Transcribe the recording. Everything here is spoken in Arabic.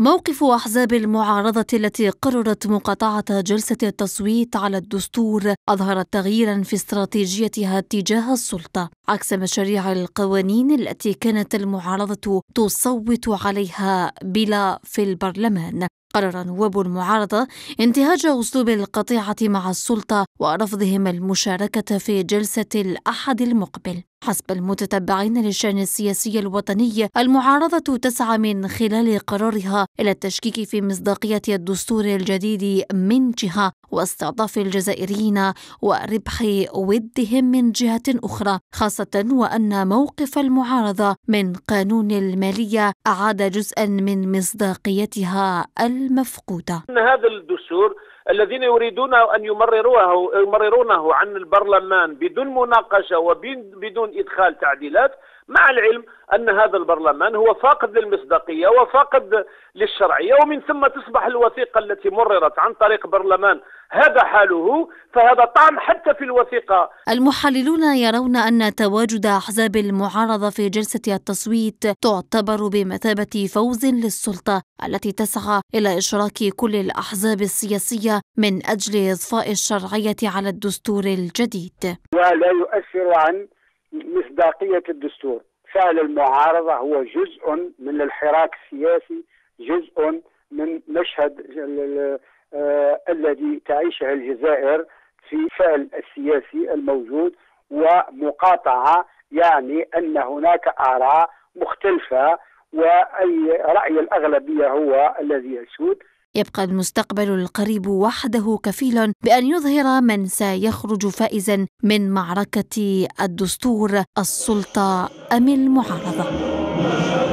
موقف أحزاب المعارضة التي قررت مقاطعة جلسة التصويت على الدستور أظهرت تغييرا في استراتيجيتها تجاه السلطة عكس مشاريع القوانين التي كانت المعارضة تصوت عليها بلا في البرلمان قرر نواب المعارضة انتهاج أسلوب القطيعة مع السلطة ورفضهم المشاركة في جلسة الأحد المقبل حسب المتتبعين للشأن السياسي الوطني المعارضة تسعى من خلال قرارها إلى التشكيك في مصداقية الدستور الجديد من جهة واستعطاف الجزائريين وربح ودهم من جهة أخرى خاصة وأن موقف المعارضة من قانون المالية أعاد جزءا من مصداقيتها المفقودة هذا الدستور الذين يريدون أن يمرروه يمررونه عن البرلمان بدون مناقشة وبدون إدخال تعديلات مع العلم أن هذا البرلمان هو فاقد للمصداقية وفاقد للشرعية ومن ثم تصبح الوثيقة التي مررت عن طريق برلمان هذا حاله فهذا طعم حتى في الوثيقة المحللون يرون أن تواجد أحزاب المعارضة في جلسة التصويت تعتبر بمثابة فوز للسلطة التي تسعى إلى إشراك كل الأحزاب السياسية من أجل إضفاء الشرعية على الدستور الجديد ولا يؤثر عن مصداقية الدستور فعل المعارضة هو جزء من الحراك السياسي جزء من مشهد آه، الذي تعيشها الجزائر في الفعل السياسي الموجود ومقاطعه يعني ان هناك اراء مختلفه واي راي الاغلبيه هو الذي يسود يبقى المستقبل القريب وحده كفيل بان يظهر من سيخرج فائزا من معركه الدستور السلطه ام المعارضه